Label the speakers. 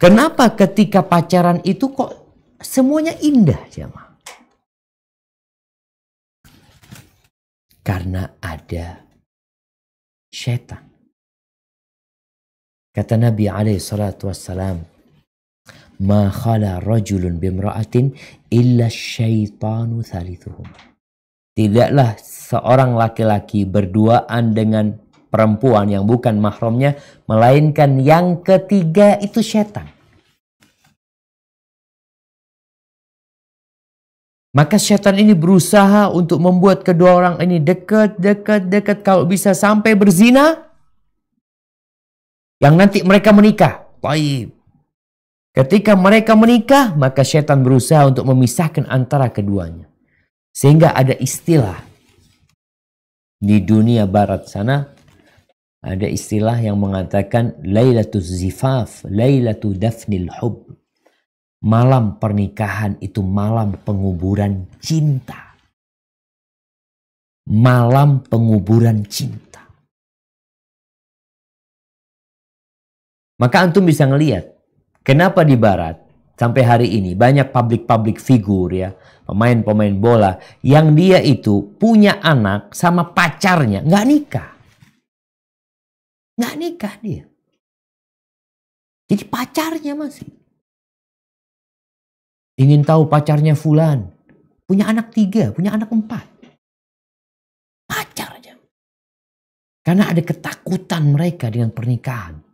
Speaker 1: Kenapa ketika pacaran itu kok semuanya indah, jemaah? Karena ada setan. Kata Nabi alaihi salatu wassalam,
Speaker 2: "Ma khala rajulun bimra'atin illa syaitanu thalithuhum." Tidaklah seorang laki-laki berduaan
Speaker 1: dengan perempuan yang bukan mahramnya melainkan yang ketiga itu setan. Maka setan ini berusaha untuk membuat kedua orang ini dekat, dekat, dekat. Kalau bisa
Speaker 2: sampai berzina. Yang nanti mereka menikah. Baik. Ketika mereka menikah, maka setan berusaha untuk memisahkan antara keduanya. Sehingga ada istilah di dunia barat sana ada istilah yang mengatakan Lailatul Zifaf, Lailatul Dafnil Hub. Malam pernikahan itu malam penguburan
Speaker 1: cinta. Malam penguburan cinta. Maka antum bisa ngelihat
Speaker 2: kenapa di barat sampai hari ini banyak publik publik figur ya, pemain-pemain bola yang dia itu punya anak sama pacarnya nggak nikah.
Speaker 1: Nggak nikah dia. Jadi pacarnya masih. Ingin tahu pacarnya Fulan. Punya anak tiga, punya anak empat. Pacar aja. Karena ada ketakutan mereka dengan pernikahan.